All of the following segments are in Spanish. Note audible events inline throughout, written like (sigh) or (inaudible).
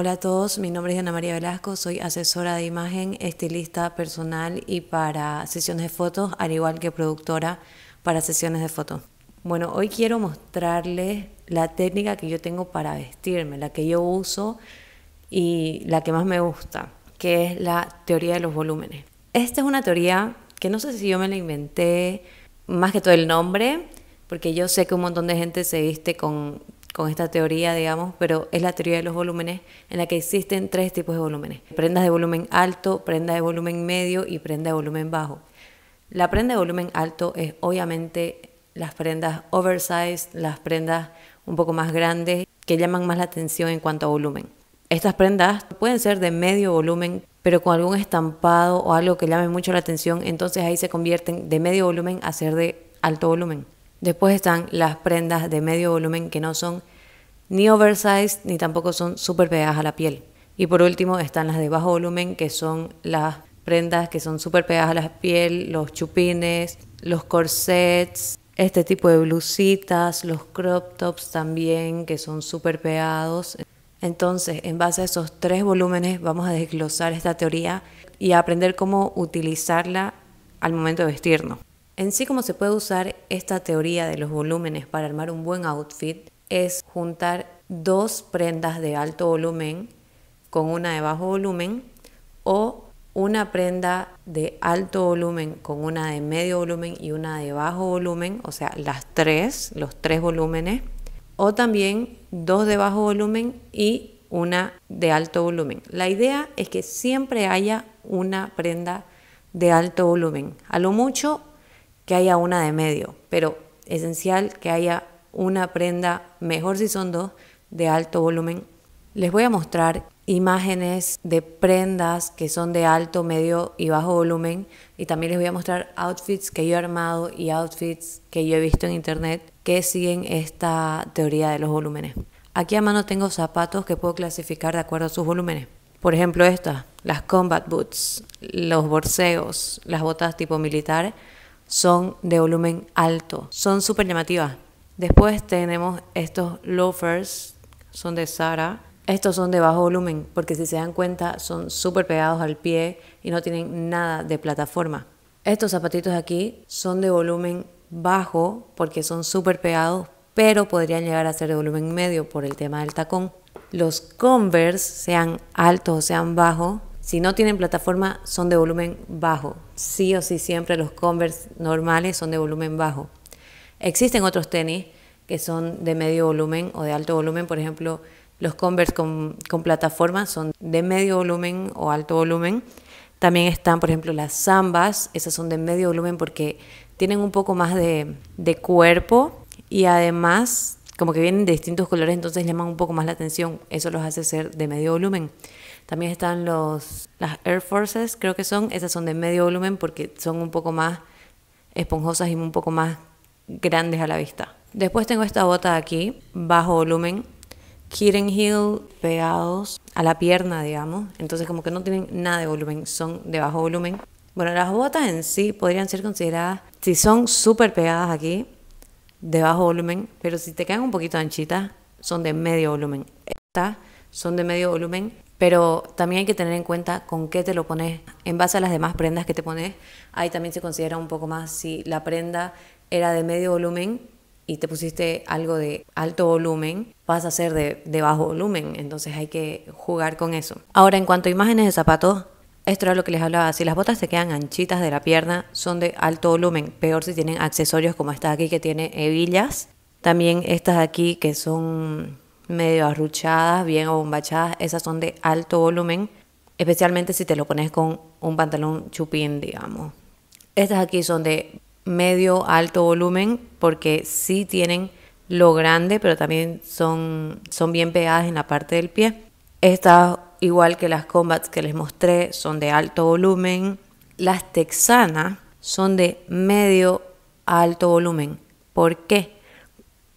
Hola a todos, mi nombre es Ana María Velasco, soy asesora de imagen, estilista personal y para sesiones de fotos, al igual que productora para sesiones de fotos. Bueno, hoy quiero mostrarles la técnica que yo tengo para vestirme, la que yo uso y la que más me gusta, que es la teoría de los volúmenes. Esta es una teoría que no sé si yo me la inventé, más que todo el nombre, porque yo sé que un montón de gente se viste con con esta teoría, digamos, pero es la teoría de los volúmenes en la que existen tres tipos de volúmenes. Prendas de volumen alto, prenda de volumen medio y prenda de volumen bajo. La prenda de volumen alto es obviamente las prendas oversized, las prendas un poco más grandes, que llaman más la atención en cuanto a volumen. Estas prendas pueden ser de medio volumen, pero con algún estampado o algo que llame mucho la atención, entonces ahí se convierten de medio volumen a ser de alto volumen. Después están las prendas de medio volumen que no son ni oversized ni tampoco son súper pegadas a la piel. Y por último están las de bajo volumen que son las prendas que son súper pegadas a la piel, los chupines, los corsets, este tipo de blusitas, los crop tops también que son súper pegados. Entonces, en base a esos tres volúmenes vamos a desglosar esta teoría y aprender cómo utilizarla al momento de vestirnos. En sí, como se puede usar esta teoría de los volúmenes para armar un buen outfit, es juntar dos prendas de alto volumen con una de bajo volumen o una prenda de alto volumen con una de medio volumen y una de bajo volumen, o sea, las tres, los tres volúmenes, o también dos de bajo volumen y una de alto volumen. La idea es que siempre haya una prenda de alto volumen, a lo mucho que haya una de medio, pero esencial que haya una prenda, mejor si son dos, de alto volumen. Les voy a mostrar imágenes de prendas que son de alto, medio y bajo volumen y también les voy a mostrar outfits que yo he armado y outfits que yo he visto en internet que siguen esta teoría de los volúmenes. Aquí a mano tengo zapatos que puedo clasificar de acuerdo a sus volúmenes. Por ejemplo estas, las combat boots, los borseos, las botas tipo militar son de volumen alto, son súper llamativas. Después tenemos estos loafers, son de Sara. Estos son de bajo volumen, porque si se dan cuenta son súper pegados al pie y no tienen nada de plataforma. Estos zapatitos aquí son de volumen bajo, porque son súper pegados, pero podrían llegar a ser de volumen medio por el tema del tacón. Los Converse, sean altos o sean bajos, si no tienen plataforma, son de volumen bajo. Sí o sí siempre los Converse normales son de volumen bajo. Existen otros tenis que son de medio volumen o de alto volumen. Por ejemplo, los Converse con, con plataforma son de medio volumen o alto volumen. También están, por ejemplo, las Zambas. Esas son de medio volumen porque tienen un poco más de cuerpo y además como que vienen de distintos colores, entonces llaman un poco más la atención. Eso los hace ser de medio volumen. También están los, las Air Forces, creo que son. Esas son de medio volumen porque son un poco más esponjosas y un poco más grandes a la vista. Después tengo esta bota aquí, bajo volumen, Kitten heel pegados a la pierna, digamos. Entonces como que no tienen nada de volumen, son de bajo volumen. Bueno, las botas en sí podrían ser consideradas, si son súper pegadas aquí, de bajo volumen, pero si te quedan un poquito anchitas, son de medio volumen. Estas son de medio volumen pero también hay que tener en cuenta con qué te lo pones. En base a las demás prendas que te pones, ahí también se considera un poco más si la prenda era de medio volumen y te pusiste algo de alto volumen, vas a ser de, bajo volumen. Entonces hay que jugar con eso. Ahora, en cuanto a imágenes de zapatos, esto era lo que les hablaba. Si las botas te quedan anchitas de la pierna, son de alto volumen. Peor si tienen accesorios como esta de aquí que tiene hebillas. También estas de aquí que son medio arruchadas, bien abombachadas, esas son de alto volumen, especialmente si te lo pones con un pantalón chupín, digamos. Estas aquí son de medio alto volumen porque sí tienen lo grande, pero también son, son bien pegadas en la parte del pie. Estas, igual que las combats que les mostré, son de alto volumen. Las texanas son de medio alto volumen. ¿Por qué?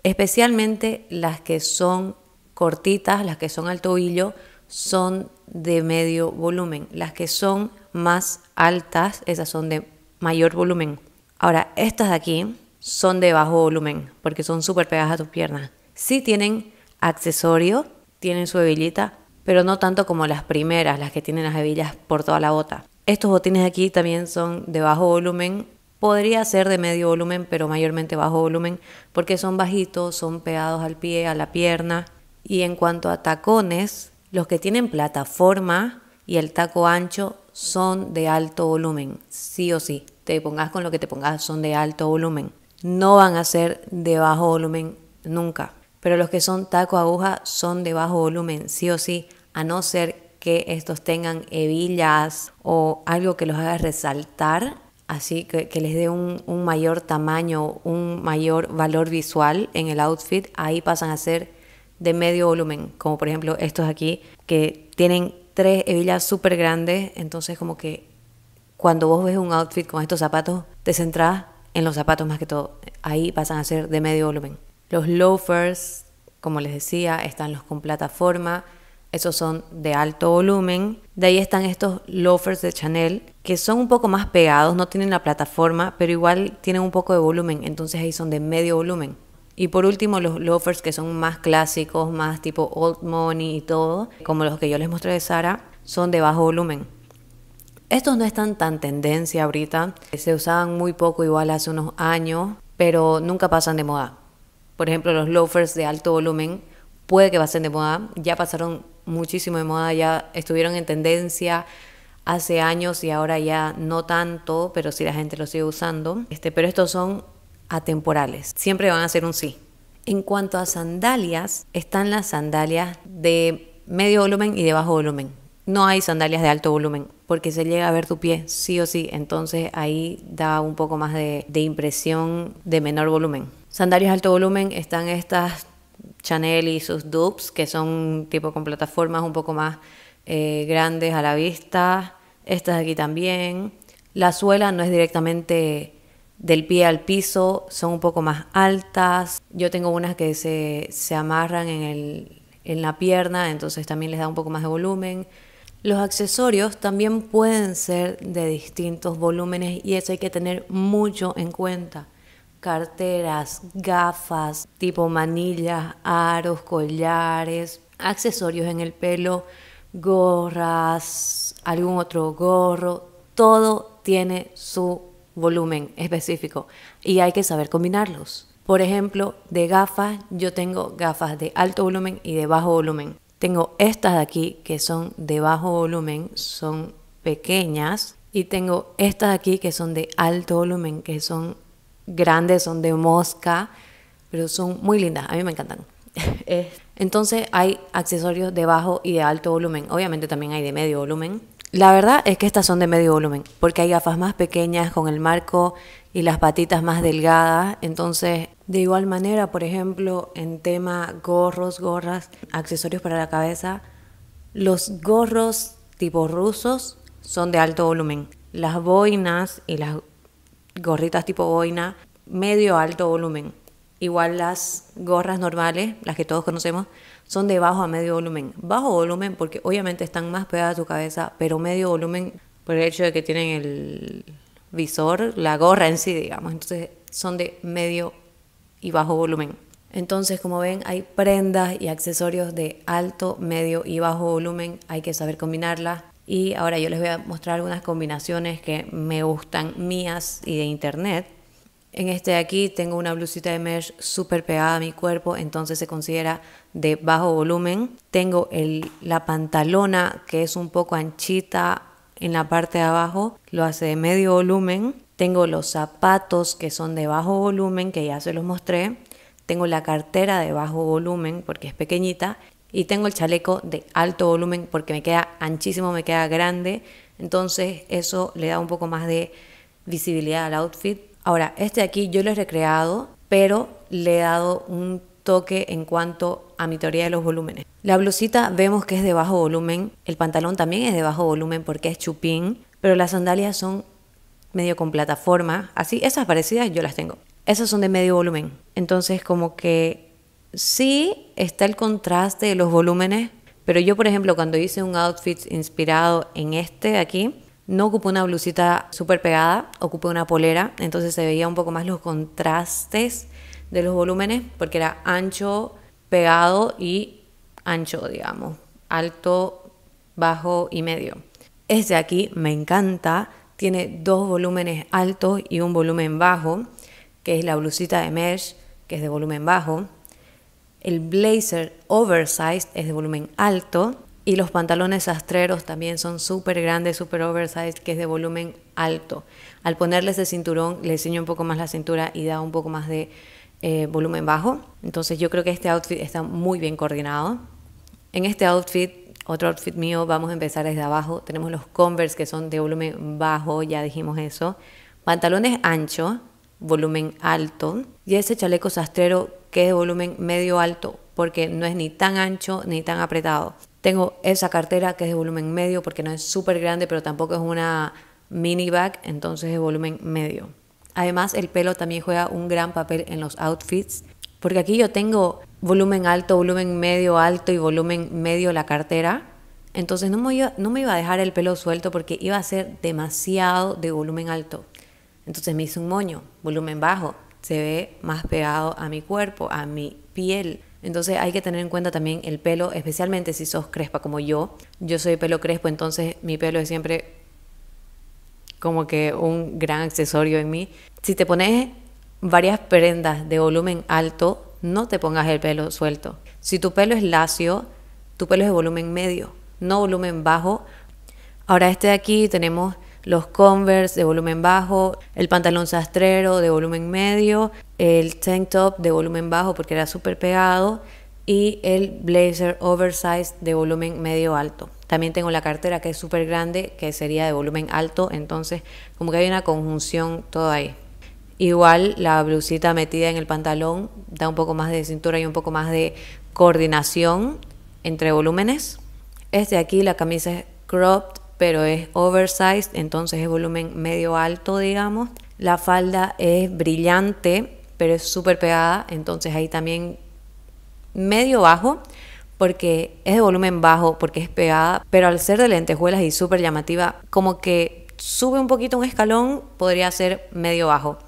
Especialmente las que son cortitas, las que son al tobillo, son de medio volumen. Las que son más altas, esas son de mayor volumen. Ahora, estas de aquí son de bajo volumen porque son súper pegadas a tus piernas. Sí tienen accesorio, tienen su hebillita, pero no tanto como las primeras, las que tienen las hebillas por toda la bota. Estos botines de aquí también son de bajo volumen. Podría ser de medio volumen, pero mayormente bajo volumen, porque son bajitos, son pegados al pie, a la pierna, y en cuanto a tacones, los que tienen plataforma y el taco ancho son de alto volumen, sí o sí. Te pongas con lo que te pongas, son de alto volumen. No van a ser de bajo volumen nunca. Pero los que son taco aguja son de bajo volumen, sí o sí, a no ser que estos tengan hebillas o algo que los haga resaltar, así que, les dé un mayor tamaño, un mayor valor visual en el outfit, ahí pasan a ser de medio volumen, como por ejemplo estos aquí, que tienen tres hebillas súper grandes, entonces como que cuando vos ves un outfit con estos zapatos, te centras en los zapatos más que todo, ahí pasan a ser de medio volumen. Los loafers, como les decía, están los con plataforma, esos son de alto volumen. De ahí están estos loafers de Chanel, que son un poco más pegados, no tienen la plataforma, pero igual tienen un poco de volumen, entonces ahí son de medio volumen. Y por último, los loafers que son más clásicos, más tipo old money y todo, como los que yo les mostré de Sara, son de bajo volumen. Estos no están tan tendencia ahorita, se usaban muy poco igual hace unos años, pero nunca pasan de moda. Por ejemplo, los loafers de alto volumen puede que pasen de moda, ya pasaron muchísimo de moda, ya estuvieron en tendencia hace años y ahora ya no tanto, pero sí la gente los sigue usando. Este, pero estos son atemporales. Siempre van a ser un sí. En cuanto a sandalias, están las sandalias de medio volumen y de bajo volumen. No hay sandalias de alto volumen porque se llega a ver tu pie sí o sí. Entonces ahí da un poco más de, impresión de menor volumen. Sandalias alto volumen están estas Chanel y sus dupes que son tipo con plataformas un poco más eh, grandes a la vista. Estas aquí también. La suela no es directamente del pie al piso, son un poco más altas. Yo tengo unas que se, se amarran en, el, en la pierna, entonces también les da un poco más de volumen. Los accesorios también pueden ser de distintos volúmenes y eso hay que tener mucho en cuenta. Carteras, gafas, tipo manillas, aros, collares, accesorios en el pelo, gorras, algún otro gorro, todo tiene su volumen específico y hay que saber combinarlos. Por ejemplo, de gafas, yo tengo gafas de alto volumen y de bajo volumen. Tengo estas de aquí que son de bajo volumen, son pequeñas. Y tengo estas de aquí que son de alto volumen, que son grandes, son de mosca, pero son muy lindas, a mí me encantan. (laughs) Entonces hay accesorios de bajo y de alto volumen. Obviamente también hay de medio volumen, la verdad es que estas son de medio volumen, porque hay gafas más pequeñas con el marco y las patitas más delgadas, entonces de igual manera, por ejemplo, en tema gorros, gorras, accesorios para la cabeza, los gorros tipo rusos son de alto volumen. Las boinas y las gorritas tipo boina, medio alto volumen. Igual las gorras normales, las que todos conocemos, son de bajo a medio volumen. Bajo volumen porque obviamente están más pegadas a tu cabeza, pero medio volumen por el hecho de que tienen el visor, la gorra en sí, digamos. Entonces son de medio y bajo volumen. Entonces, como ven, hay prendas y accesorios de alto, medio y bajo volumen. Hay que saber combinarlas. Y ahora yo les voy a mostrar algunas combinaciones que me gustan mías y de internet en este de aquí tengo una blusita de mesh súper pegada a mi cuerpo, entonces se considera de bajo volumen. Tengo la pantalona que es un poco anchita en la parte de abajo, lo hace de medio volumen. Tengo los zapatos que son de bajo volumen, que ya se los mostré. Tengo la cartera de bajo volumen porque es pequeñita. Y tengo el chaleco de alto volumen porque me queda anchísimo, me queda grande. Entonces eso le da un poco más de visibilidad al outfit Ahora, este de aquí yo lo he recreado, pero le he dado un toque en cuanto a mi teoría de los volúmenes. La blusita vemos que es de bajo volumen, el pantalón también es de bajo volumen porque es chupín, pero las sandalias son medio con plataforma, así, esas parecidas yo las tengo. Esas son de medio volumen. Entonces como que sí está el contraste de los volúmenes, pero yo por ejemplo cuando hice un outfit inspirado en este de aquí, no ocupé una blusita súper pegada, ocupé una polera, entonces se veía un poco más los contrastes de los volúmenes, porque era ancho, pegado y ancho, digamos, alto, bajo y medio. Este de aquí me encanta, tiene dos volúmenes altos y un volumen bajo, que es la blusita de mesh, que es de volumen bajo. El blazer oversized es de volumen alto y los pantalones sastreros también son súper grandes, súper oversized, que es de volumen alto. Al ponerles el cinturón, le enseño un poco más la cintura y da un poco más de eh, volumen bajo. Entonces yo creo que este outfit está muy bien coordinado. En este outfit, otro outfit mío, vamos a empezar desde abajo. Tenemos los Converse que son de volumen bajo, ya dijimos eso. Pantalones ancho, volumen alto. Y ese chaleco sastrero que es de volumen medio alto porque no es ni tan ancho ni tan apretado. Tengo esa cartera que es de volumen medio porque no es súper grande, pero tampoco es una mini bag, entonces es de volumen medio. Además, el pelo también juega un gran papel en los outfits, porque aquí yo tengo volumen alto, volumen medio alto y volumen medio la cartera. Entonces no me, iba, no me iba a dejar el pelo suelto porque iba a ser demasiado de volumen alto. Entonces me hice un moño, volumen bajo, se ve más pegado a mi cuerpo, a mi piel. Entonces hay que tener en cuenta también el pelo, especialmente si sos crespa como yo. Yo soy pelo crespo, entonces mi pelo es siempre como que un gran accesorio en mí. Si te pones varias prendas de volumen alto, no te pongas el pelo suelto. Si tu pelo es lacio, tu pelo es de volumen medio, no volumen bajo. Ahora este de aquí tenemos los Converse de volumen bajo, el pantalón sastrero de volumen medio, el tank top de volumen bajo porque era súper pegado y el blazer oversized de volumen medio alto. También tengo la cartera que es súper grande, que sería de volumen alto, entonces como que hay una conjunción todo ahí. Igual la blusita metida en el pantalón da un poco más de cintura y un poco más de coordinación entre volúmenes. Este de aquí, la camisa es cropped pero es oversized, entonces es volumen medio alto, digamos. La falda es brillante, pero es súper pegada, entonces ahí también medio bajo, porque es de volumen bajo, porque es pegada, pero al ser de lentejuelas y súper llamativa, como que sube un poquito un escalón, podría ser medio bajo.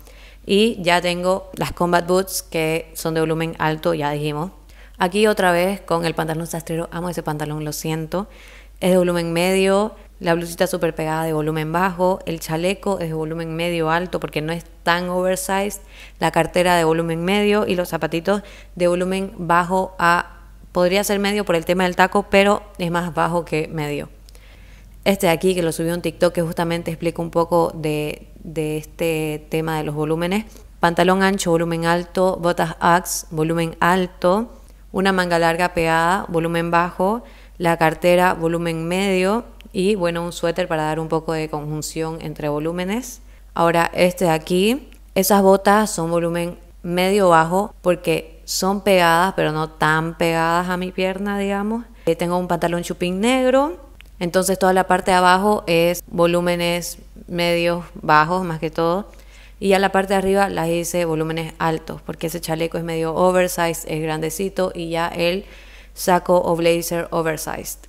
Y ya tengo las combat boots que son de volumen alto, ya dijimos. Aquí otra vez con el pantalón sastrero, amo ese pantalón, lo siento. Es de volumen medio, la blusita súper pegada de volumen bajo, el chaleco es de volumen medio alto porque no es tan oversized, la cartera de volumen medio y los zapatitos de volumen bajo a podría ser medio por el tema del taco, pero es más bajo que medio. Este de aquí que lo subió un TikTok que justamente explica un poco de, de este tema de los volúmenes. Pantalón ancho, volumen alto, botas Axe, volumen alto, una manga larga pegada, volumen bajo, la cartera, volumen medio, y bueno, un suéter para dar un poco de conjunción entre volúmenes. Ahora este de aquí, esas botas son volumen medio bajo porque son pegadas, pero no tan pegadas a mi pierna, digamos. Eh, tengo un pantalón chupín negro, entonces toda la parte de abajo es volúmenes medios bajos más que todo. Y a la parte de arriba las hice volúmenes altos, porque ese chaleco es medio oversized, es grandecito y ya el saco o blazer oversized.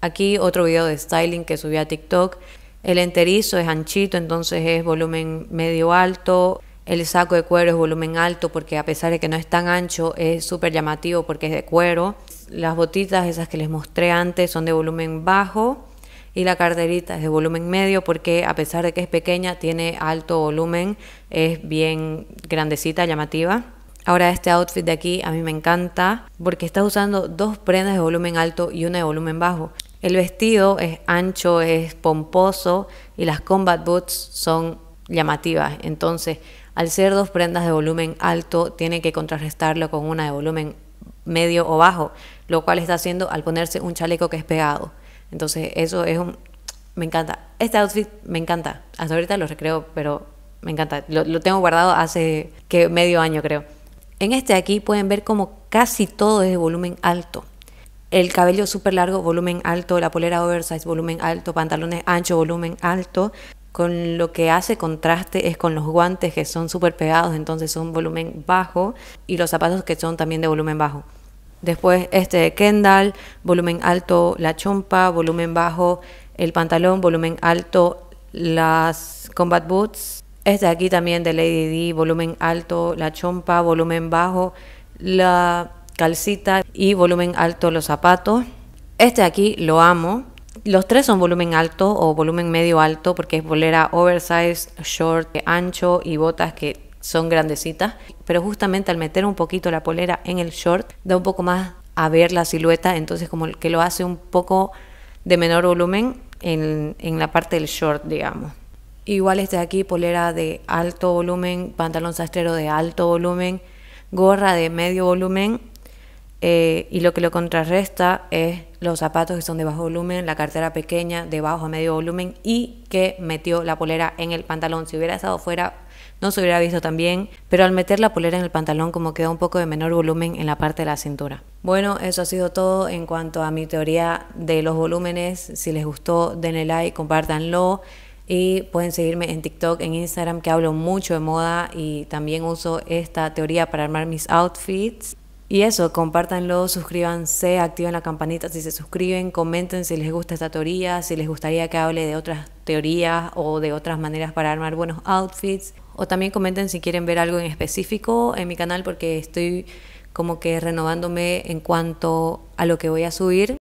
Aquí otro video de styling que subí a TikTok. El enterizo es anchito, entonces es volumen medio alto. El saco de cuero es volumen alto porque a pesar de que no es tan ancho, es súper llamativo porque es de cuero. Las botitas, esas que les mostré antes, son de volumen bajo. Y la carterita es de volumen medio porque a pesar de que es pequeña, tiene alto volumen. Es bien grandecita, llamativa. Ahora este outfit de aquí a mí me encanta porque estás usando dos prendas de volumen alto y una de volumen bajo. El vestido es ancho, es pomposo y las combat boots son llamativas. Entonces, al ser dos prendas de volumen alto, tiene que contrarrestarlo con una de volumen medio o bajo, lo cual está haciendo al ponerse un chaleco que es pegado. Entonces, eso es un... Me encanta. Este outfit me encanta. Hasta ahorita lo recreo, pero me encanta. Lo, tengo guardado hace que medio año, creo. En este aquí pueden ver como casi todo es de volumen alto el cabello súper largo, volumen alto, la polera oversize, volumen alto, pantalones ancho, volumen alto. Con lo que hace contraste es con los guantes que son súper pegados, entonces son volumen bajo, y los zapatos que son también de volumen bajo. Después este de Kendall, volumen alto la chompa, volumen bajo el pantalón, volumen alto las combat boots. Este de aquí también de Lady D, volumen alto la chompa, volumen bajo la calcita y volumen alto los zapatos. Este aquí lo amo. Los tres son volumen alto o volumen medio alto porque es bolera oversize, short, eh, ancho y botas que son grandecitas. Pero justamente al meter un poquito la polera en el short da un poco más a ver la silueta, entonces como que lo hace un poco de menor volumen en, en la parte del short, digamos. Igual este de aquí, polera de alto volumen, pantalón sastrero de alto volumen, gorra de medio volumen eh, y lo que lo contrarresta es los zapatos que son de bajo volumen, la cartera pequeña, de bajo a medio volumen y que metió la polera en el pantalón. Si hubiera estado fuera, no se hubiera visto tan bien, pero al meter la polera en el pantalón como queda un poco de menor volumen en la parte de la cintura. Bueno, eso ha sido todo en cuanto a mi teoría de los volúmenes. Si les gustó, denle like, compártanlo. Y pueden seguirme en TikTok, en Instagram, que hablo mucho de moda y también uso esta teoría para armar mis outfits. Y eso, compártanlo, suscríbanse, activen la campanita si se suscriben, comenten si les gusta esta teoría, si les gustaría que hable de otras teorías o de otras maneras para armar buenos outfits. O también comenten si quieren ver algo en específico en mi canal porque estoy como que renovándome en cuanto a lo que voy a subir.